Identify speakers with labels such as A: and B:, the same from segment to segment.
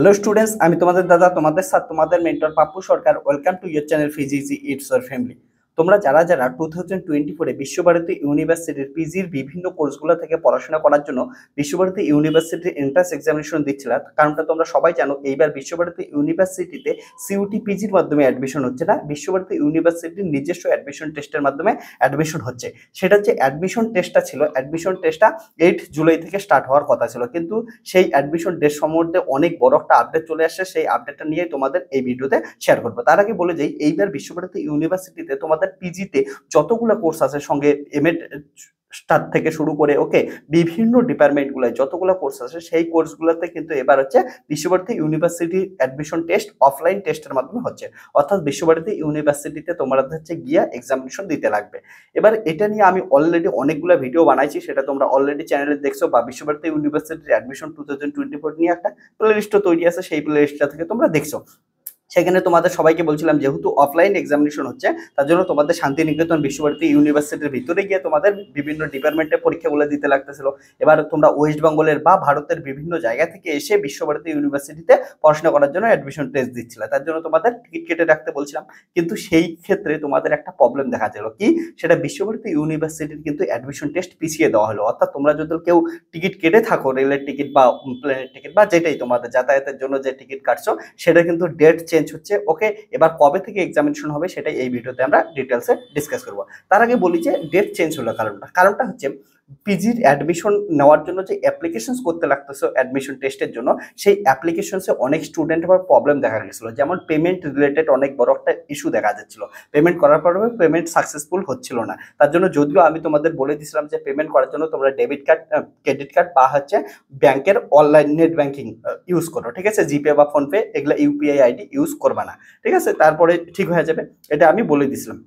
A: hello students আমি তোমাদের দাদা তোমাদের সাথে তোমাদের mentor Pappu Sarkar welcome to your channel ফিজিজি ইটস ওর ফ্যামিলি তোমরা যারা যারা টু থাউজেন্ড টোয়েন্টি ফোরে বিশ্বভারতী ইউনিভার্সিটির পিজির বিভিন্ন কোর্সগুলো থেকে পড়াশোনা করার জন্য বিশ্বভারতী ইউনিভার্সিটির এন্ট্রান্স এক্সামিনেশন দিচ্ছিলা কারণটা তোমরা সবাই জানো এইবার বিশ্বভারতী ইউনিভার্সিটিতে সিউটি পিজির মাধ্যমে অ্যাডমিশন হচ্ছে না বিশ্বভারতী ইউনিভার্সিটির নিজস্ব অ্যাডমিশন টেস্টের মাধ্যমে অ্যাডমিশন হচ্ছে সেটা যে অ্যাডমিশন টেস্টটা ছিল অ্যাডমিশন টেস্টটা এইট জুলাই থেকে স্টার্ট হওয়ার কথা ছিল কিন্তু সেই অ্যাডমিশন ডেট সম্বন্ধে অনেক বড় একটা আপডেট চলে আসছে সেই আপডেটটা নিয়ে তোমাদের এই ভিডিওতে শেয়ার করবো তার আগে বলে যাই এইবার বিশ্বভারতী ইউনিভার্সিটিতে তোমাদের আমাদের পিজিতে যতগুলো কোর্স আছে সঙ্গে এমএড স্টার থেকে শুরু করে ওকে বিভিন্ন ডিপার্টমেন্টগুলো যতগুলো কোর্স আছে সেই কোর্সগুলোতে কিন্তু এবার হচ্ছে Visva Bharati university admission test offline টেস্টের মাধ্যমে হচ্ছে অর্থাৎ বিশ্বভারতী ইউনিভার্সিটিতে তোমরা হচ্ছে গিয়া এক্সামিনেশন দিতে লাগবে এবার এটা নিয়ে আমি অলরেডি অনেকগুলো ভিডিও বানাইছি সেটা তোমরা অলরেডি চ্যানেলে দেখছো বা বিশ্বভারতী ইউনিভার্সিটির admission two thousand twenty four নিয়ে একটা প্লে তৈরি আছে সেই প্লে লিস্টটা থেকে তোমরা দেখছো সেখানে তোমাদের সবাইকে বলছিলাম যেহেতু অফলাইন এক্সামিনেশন হচ্ছে তার জন্য তোমাদের শান্তিনিকেতন বিশ্বভারতী ইউনিভার্সিটির ভিতরে গিয়ে তোমাদের বিভিন্ন ডিপার্টমেন্টের পরীক্ষাগুলো দিতে লাগতেছিল এবার তোমরা ওয়েস্ট বেঙ্গলের বা ভারতের বিভিন্ন জায়গা থেকে এসে বিশ্বভারতী ইউনিভার্সিটিতে পড়াশোনা করার জন্য অ্যাডমিশন টেস্ট দিচ্ছিলে তার জন্য তোমাদের টিকিট কেটে রাখতে বলছিলাম কিন্তু সেই ক্ষেত্রে তোমাদের একটা প্রবলেম দেখা গেল কি সেটা বিশ্বভারতী ইউনিভার্সিটির কিন্তু অ্যাডমিশন টেস্ট পিছিয়ে দেওয়া হলো অর্থাৎ তোমরা যদি কেউ টিকিট কেটে থাকো রেলের টিকিট বা প্লেনের টিকিট বা যেটাই তোমাদের যাতায়াতের জন্য যে টিকিট কাটছো সেটা কিন্তু ডেট চেঞ্জ চেঞ্জ হচ্ছে ওকে এবার কবে থেকে এক্সামিনেশন হবে সেটাই এই ভিডিওতে আমরা ডিটেলসে ডিসকাস করব তার আগে বলি যে ডেট চেঞ্জ হলো কারণটা কারণটা হচ্ছে পিজির অ্যাডমিশন নেওয়ার জন্য যে অ্যাপ্লিকেশনস করতে লাগতেছে অ্যাডমিশন টেস্টের জন্য সেই অ্যাপ্লিকেশনসে অনেক স্টুডেন্ট আবার প্রবলেম দেখা গেছিলো যেমন পেমেন্ট রিলেটেড অনেক বড় একটা ইস্যু দেখা যাচ্ছিল পেমেন্ট করার পরে পেমেন্ট সাকসেসফুল হচ্ছিল না তার জন্য যদিও আমি তোমাদের বলে দিয়েছিলাম যে পেমেন্ট করার জন্য তোমরা ডেবিট কার্ড ক্রেডিট কার্ড বা হচ্ছে ব্যাংকের অনলাইন নেট ব্যাংকিং ইউজ করো ঠিক আছে জিপে বা ফোনপে এগুলো ইউপিআই আইডি ইউজ করবা না ঠিক আছে তারপরে ঠিক হয়ে যাবে এটা আমি বলে দিয়েছিলাম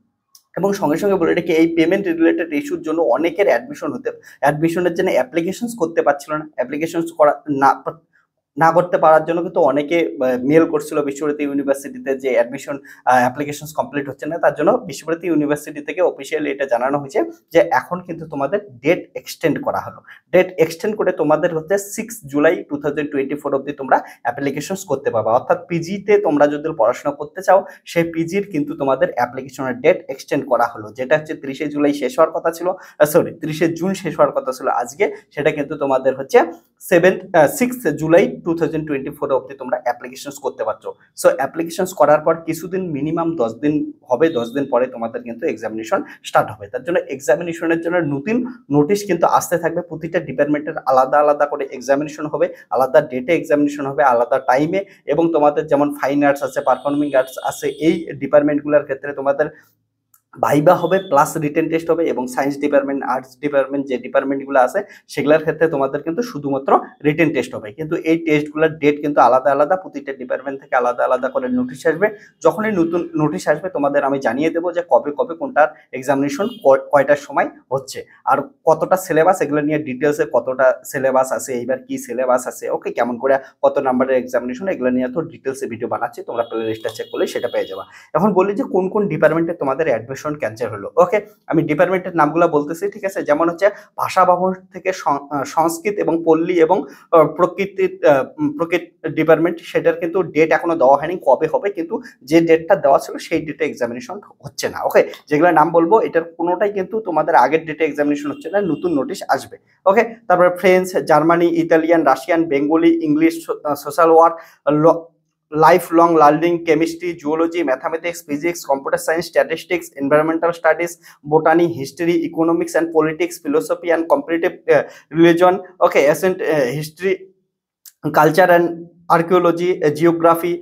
A: এবং সঙ্গে সঙ্গে বলে রেখে এই পেমেন্ট রিলেটেড ইস্যুর জন্য অনেকের অ্যাডমিশন হতে অ্যাডমিশনের জন্য অ্যাপ্লিকেশনস করতে পারছিল না অ্যাপ্লিকেশনস করা না না করতে পারার জন্য কিন্তু অনেকে মেল করছিল বিশ্বভারতী ইউনিভার্সিটিতে যে অ্যাডমিশন অ্যাপ্লিকেশন কমপ্লিট হচ্ছে না তার জন্য বিশ্বভারতী ইউনিভার্সিটি থেকে অফিসিয়ালি এটা জানানো হয়েছে যে এখন কিন্তু তোমাদের ডেট এক্সটেন্ড করা হলো ডেট এক্সটেন্ড করে তোমাদের হচ্ছে six July two thousand twenty four অব্দি তোমরা অ্যাপ্লিকেশনস করতে পারবা অর্থাৎ পিজিতে তোমরা যদি পড়াশোনা করতে চাও সেই পিজির কিন্তু তোমাদের অ্যাপ্লিকেশনের ডেট এক্সটেন্ড করা হলো যেটা হচ্ছে তিরিশে জুলাই শেষ হওয়ার কথা ছিল সরি তিরিশে জুন শেষ হওয়ার কথা ছিল আজকে সেটা কিন্তু তোমাদের হচ্ছে seventh six July two thousand twenty four অবধি তোমরা অ্যাপ্লিকেশনস করতে পারছো সো অ্যাপ্লিকেশনস করার পর কিছুদিন মিনিমাম দশ দিন হবে দশ দিন পরে তোমাদের কিন্তু এক্সামিনেশন স্টার্ট হবে তার জন্য এক্সামিনেশনের জন্য নতুন নোটিশ কিন্তু আসতে থাকবে প্রতিটা ডিপার্টমেন্টের আলাদা আলাদা করে এক্সামিনেশন হবে আলাদা ডেটে এক্সামিনেশন হবে আলাদা টাইমে এবং তোমাদের যেমন ফাইন আর্টস আছে পারফর্মিং আর্টস আছে এই ডিপার্টমেন্টগুলোর ক্ষেত্রে তোমাদের ভাইবা হবে প্লাস রিটেন টেস্ট হবে এবং সায়েন্স ডিপার্টমেন্ট আর্টস ডিপার্টমেন্ট যে ডিপার্টমেন্টগুলো আছে সেগুলোর ক্ষেত্রে তোমাদের কিন্তু শুধুমাত্র রিটেন টেস্ট হবে কিন্তু এই টেস্টগুলোর ডেট কিন্তু আলাদা আলাদা প্রতিটা ডিপার্টমেন্ট থেকে আলাদা আলাদা করে নোটিশ আসবে যখনই নতুন নোটিশ আসবে তোমাদের আমি জানিয়ে দেবো যে কবে কবে কোনটার এক্সামিনেশন কয়টার সময় হচ্ছে আর কতটা সিলেবাস এগুলো নিয়ে ডিটেলসে কতটা সিলেবাস আছে এইবার কি সিলেবাস আছে ওকে কেমন করে কত নাম্বারের এক্সামিনেশন এগুলো নিয়ে তো ডিটেলসে ভিডিও বানাচ্ছি তোমরা প্লে লিস্টটা চেক করলে সেটা পেয়ে যাবা এখন বলি যে কোন কোন ডিপার্টমেন্টে তোমাদের অ্যাডমিশন ভীষণ ক্যান্সার হলো ওকে আমি ডিপার্টমেন্টের নামগুলো বলতেছি ঠিক আছে যেমন হচ্ছে ভাষা ভবন থেকে সংস্কৃত এবং পল্লী এবং প্রকৃতি প্রকৃত ডিপার্টমেন্ট সেটার কিন্তু ডেট এখনো দেওয়া হয়নি কবে হবে কিন্তু যে ডেটটা দেওয়া ছিল সেই ডেটে এক্সামিনেশন হচ্ছে না ওকে যেগুলো নাম বলবো এটার কোনোটাই কিন্তু তোমাদের আগের ডেটে এক্সামিনেশন হচ্ছে না নতুন নোটিশ আসবে ওকে তারপরে French Germany Italian Russian Bengali English social work life long learning chemistry geology mathematics physics computer science statistics environmental studies botany history economics and politics philosophy and comparative uh, religion okay ancient uh, history culture and archaeology uh, geography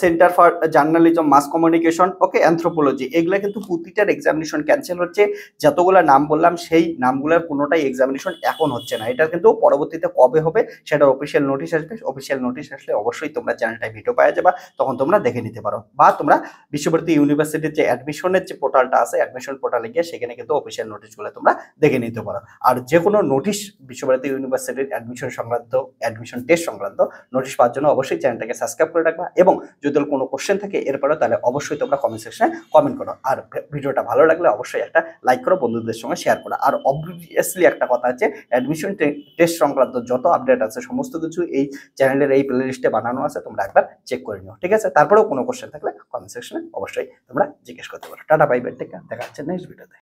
A: centre for journalism mass communication okay anthropology এগুলো কিন্তু প্রতিটার examination cancel হচ্ছে যতগুলো নাম বললাম সেই নামগুলোর কোনোটাই examination এখন হচ্ছে না এটা কিন্তু পরবর্তীতে কবে হবে সেটার অফিসিয়াল নোটিশ আসবে অফিসিয়াল নোটিশ আসলে অবশ্যই তোমরা চ্যানেলটায় ভিডিও পাওয়া যাবে তখন তোমরা দেখে নিতে পারো বা তোমরা বিশ্বভারতী ইউনিভার্সিটির যে অ্যাডমিশনের যে পোর্টালটা আছে অ্যাডমিশন পোর্টালে গিয়ে সেখানে কিন্তু অফিসিয়াল নোটিশগুলো তোমরা দেখে নিতে পারো আর যে কোনো নোটিশ বিশ্বভারতী ইউনিভার্সিটির অ্যাডমিশন সংক্রান্ত অ্যাডমিশন টেস্ট সংক্রান্ত নোটিশ পাওয়ার জন্য অবশ্যই চ্যানেলটাকে সাবস্ক্রাইব করে রাখবা এবং যদি কোনো কোশ্চেন থাকে এরপরে তাহলে অবশ্যই তোমরা কমেন্ট সেকশনে কমেন্ট করো আর ভিডিওটা ভালো লাগলে অবশ্যই একটা লাইক করো বন্ধুদের সঙ্গে শেয়ার করো আর অবভিয়াসলি একটা কথা আছে অ্যাডমিশন টেস্ট সংক্রান্ত যত আপডেট আছে সমস্ত কিছু এই চ্যানেলের এই প্লেলিস্টে বানানো আছে তোমরা একবার চেক করে নিও ঠিক আছে তারপরেও কোনো কোশ্চেন থাকলে কমেন্ট সেকশনে অবশ্যই তোমরা জিজ্ঞেস করতে পারো টাটা বাই থেকে দেখা যাচ্ছে নেক্সট ভিডিওতে